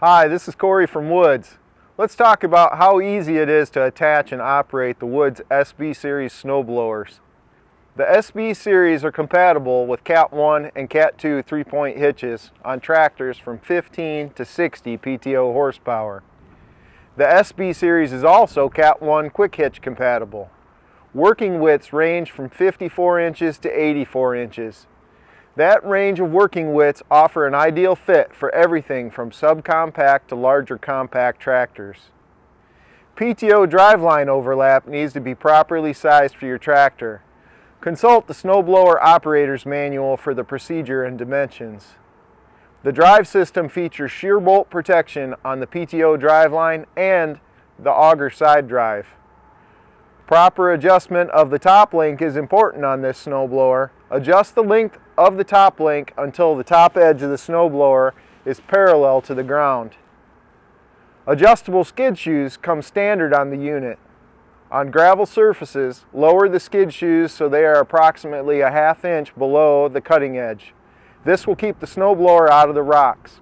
Hi, this is Corey from Woods. Let's talk about how easy it is to attach and operate the Woods SB Series snow blowers. The SB Series are compatible with Cat 1 and Cat 2 three-point hitches on tractors from 15 to 60 PTO horsepower. The SB Series is also Cat 1 quick hitch compatible. Working widths range from 54 inches to 84 inches, that range of working widths offer an ideal fit for everything from subcompact to larger compact tractors. PTO driveline overlap needs to be properly sized for your tractor. Consult the snowblower operator's manual for the procedure and dimensions. The drive system features shear bolt protection on the PTO driveline and the auger side drive. Proper adjustment of the top link is important on this snowblower. Adjust the length of the top link until the top edge of the snowblower is parallel to the ground. Adjustable skid shoes come standard on the unit. On gravel surfaces, lower the skid shoes so they are approximately a half inch below the cutting edge. This will keep the snowblower out of the rocks.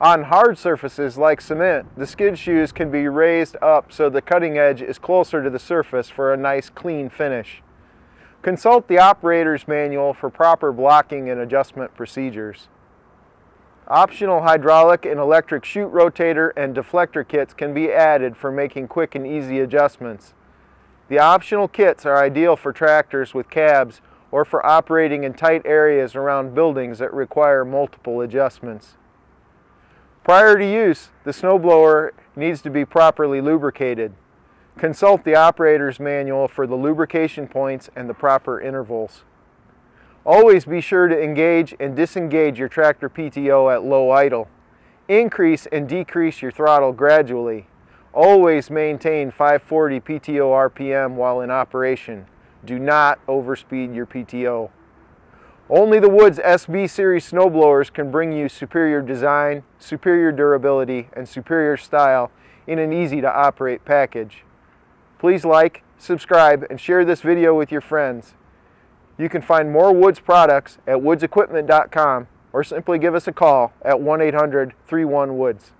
On hard surfaces like cement, the skid shoes can be raised up so the cutting edge is closer to the surface for a nice clean finish. Consult the operator's manual for proper blocking and adjustment procedures. Optional hydraulic and electric chute rotator and deflector kits can be added for making quick and easy adjustments. The optional kits are ideal for tractors with cabs or for operating in tight areas around buildings that require multiple adjustments. Prior to use, the snowblower needs to be properly lubricated. Consult the operator's manual for the lubrication points and the proper intervals. Always be sure to engage and disengage your tractor PTO at low idle. Increase and decrease your throttle gradually. Always maintain 540 PTO RPM while in operation. Do not overspeed your PTO. Only the Woods SB Series snowblowers can bring you superior design, superior durability, and superior style in an easy to operate package. Please like, subscribe, and share this video with your friends. You can find more Woods products at woodsequipment.com or simply give us a call at 1-800-31-WOODS.